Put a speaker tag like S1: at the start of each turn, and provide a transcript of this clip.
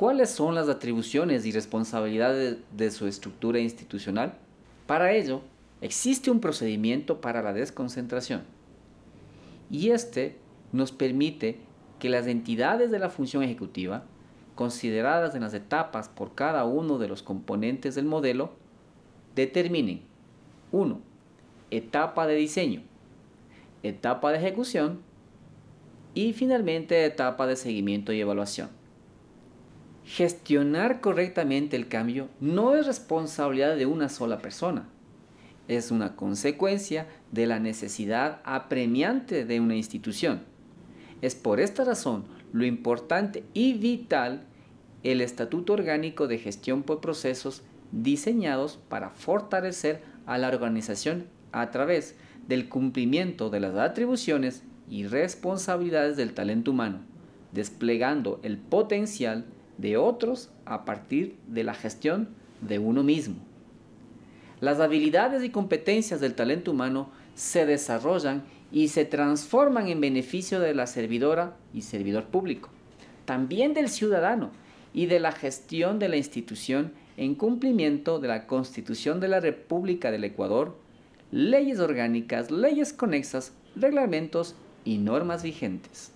S1: cuáles son las atribuciones y responsabilidades de, su estructura institucional. Para ello, existe un procedimiento para la desconcentración y este nos permite que las entidades de la función ejecutiva, consideradas en las etapas por cada uno de los componentes del modelo, determinen 1. Etapa de diseño, etapa de ejecución y finalmente etapa de seguimiento y evaluación gestionar correctamente el cambio no es responsabilidad de una sola persona, es una consecuencia de la necesidad apremiante de una institución. Es por esta razón lo importante y vital el Estatuto Orgánico de Gestión por Procesos diseñados para fortalecer a la organización a través del cumplimiento de las atribuciones y responsabilidades del talento humano, desplegando el potencial de otros a partir de la gestión de uno mismo. Las habilidades y competencias del talento humano se desarrollan y se transforman en beneficio de la servidora y servidor público, también del ciudadano y de la gestión de la institución en cumplimiento de la Constitución de la República del Ecuador, leyes orgánicas, leyes conexas, reglamentos y normas vigentes.